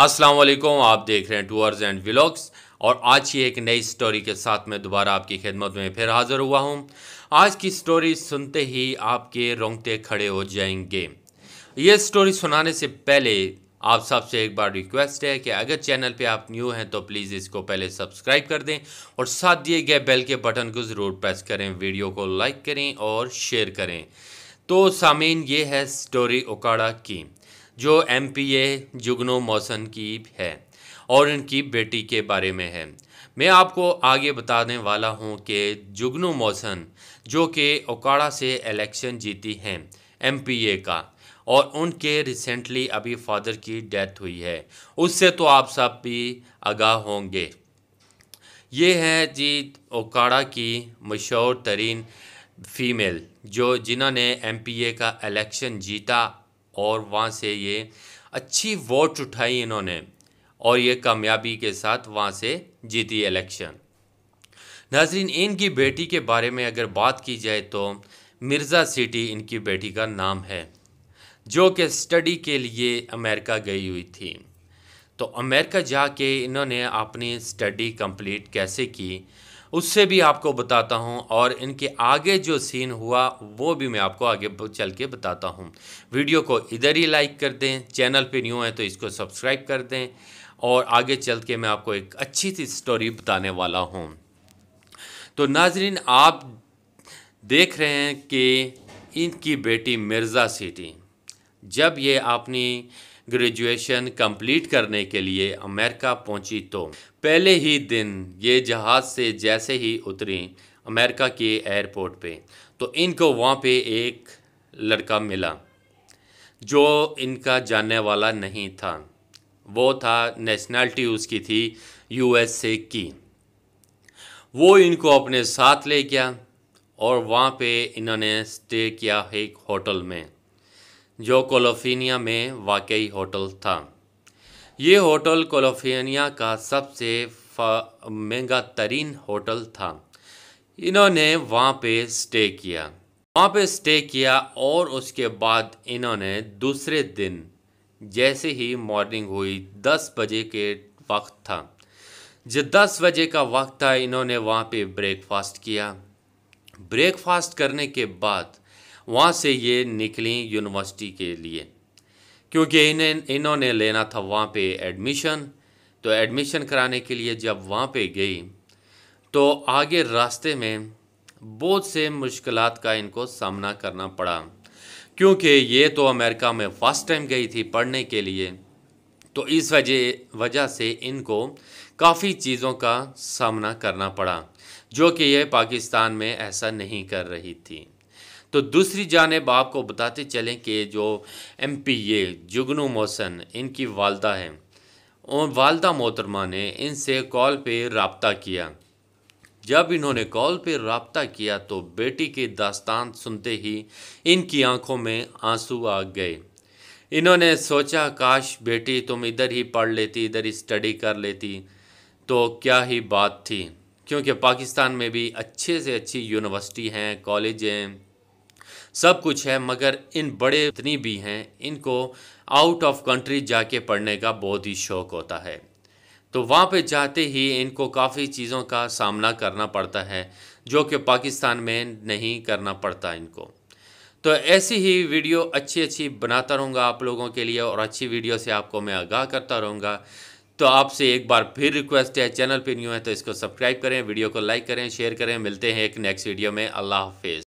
अस्सलाम वालेकुम आप देख रहे हैं टूअर्स एंड व्लॉग्स और आज की एक नई स्टोरी के साथ मैं दोबारा आपकी खिदमत में फिर हाज़िर हुआ हूँ आज की स्टोरी सुनते ही आपके रोंगटे खड़े हो जाएंगे ये स्टोरी सुनाने से पहले आप सबसे एक बार रिक्वेस्ट है कि अगर चैनल पे आप न्यू हैं तो प्लीज़ इसको पहले सब्सक्राइब कर दें और साथ दिए गए बेल के बटन को ज़रूर प्रेस करें वीडियो को लाइक करें और शेयर करें तो सामीन ये है स्टोरी ओकाड़ा की जो एम पी ए जुगनो मौसन की है और इनकी बेटी के बारे में है मैं आपको आगे बताने वाला हूँ कि जुगनो मौसन जो कि ओकाड़ा से इलेक्शन जीती हैं एम पी ए का और उनके रिसेंटली अभी फादर की डेथ हुई है उससे तो आप सब भी आगाह होंगे ये है जी ओकाड़ा की मशहूर तरीन फीमेल जो जिन्होंने एम पी ए का इलेक्शन जीता और वहाँ से ये अच्छी वोट उठाई इन्होंने और ये कामयाबी के साथ वहाँ से जीती इलेक्शन नाजरीन इनकी बेटी के बारे में अगर बात की जाए तो मिर्ज़ा सिटी इनकी बेटी का नाम है जो कि स्टडी के लिए अमेरिका गई हुई थी तो अमेरिका जाके इन्होंने अपनी स्टडी कंप्लीट कैसे की उससे भी आपको बताता हूँ और इनके आगे जो सीन हुआ वो भी मैं आपको आगे चल के बताता हूँ वीडियो को इधर ही लाइक कर दें चैनल पे न्यू है तो इसको सब्सक्राइब कर दें और आगे चल के मैं आपको एक अच्छी सी स्टोरी बताने वाला हूँ तो नाजरीन आप देख रहे हैं कि इनकी बेटी मिर्ज़ा सिटी जब ये अपनी ग्रेजुएशन कंप्लीट करने के लिए अमेरिका पहुंची तो पहले ही दिन ये जहाज़ से जैसे ही उतरी अमेरिका के एयरपोर्ट पे तो इनको वहाँ पे एक लड़का मिला जो इनका जानने वाला नहीं था वो था नेशनलिटी उसकी थी यूएसए की वो इनको अपने साथ ले गया और वहाँ पे इन्होंने स्टे किया एक होटल में जो कोलोफिनिया में वाकई होटल था ये होटल कोलोफिनिया का सबसे महंगा तरीन होटल था इन्होंने वहाँ पे स्टे किया वहाँ पे स्टे किया और उसके बाद इन्होंने दूसरे दिन जैसे ही मॉर्निंग हुई दस बजे के वक्त था जो दस बजे का वक्त था इन्होंने वहाँ पे ब्रेकफास्ट किया ब्रेकफास्ट करने के बाद वहाँ से ये निकली यूनिवर्सिटी के लिए क्योंकि इन्हें इन्होंने लेना था वहाँ पे एडमिशन तो एडमिशन कराने के लिए जब वहाँ पे गई तो आगे रास्ते में बहुत से मुश्किल का इनको सामना करना पड़ा क्योंकि ये तो अमेरिका में फर्स्ट टाइम गई थी पढ़ने के लिए तो इस वजह वजह से इनको काफ़ी चीज़ों का सामना करना पड़ा जो कि ये पाकिस्तान में ऐसा नहीं कर रही थी तो दूसरी जानब आपको बताते चलें कि जो एम पी ए जुगनू मोहसन इनकी वालदा है और वालदा मोहतरमा ने इनसे कॉल पे रबता किया जब इन्होंने कॉल पे रबता किया तो बेटी की दास्तान सुनते ही इनकी आंखों में आंसू आ गए इन्होंने सोचा काश बेटी तुम इधर ही पढ़ लेती इधर ही स्टडी कर लेती तो क्या ही बात थी क्योंकि पाकिस्तान में भी अच्छे से अच्छी यूनिवर्सिटी हैं कॉलेज हैं सब कुछ है मगर इन बड़े इतनी भी हैं इनको आउट ऑफ कंट्री जाके पढ़ने का बहुत ही शौक होता है तो वहाँ पे जाते ही इनको काफ़ी चीज़ों का सामना करना पड़ता है जो कि पाकिस्तान में नहीं करना पड़ता इनको तो ऐसी ही वीडियो अच्छी अच्छी बनाता रहूँगा आप लोगों के लिए और अच्छी वीडियो से आपको मैं आगाह करता रहूँगा तो आपसे एक बार फिर रिक्वेस्ट है चैनल पे न्यू है तो इसको सब्सक्राइब करें वीडियो को लाइक करें शेयर करें मिलते हैं एक नेक्स्ट वीडियो में अल्लाह हाफिज़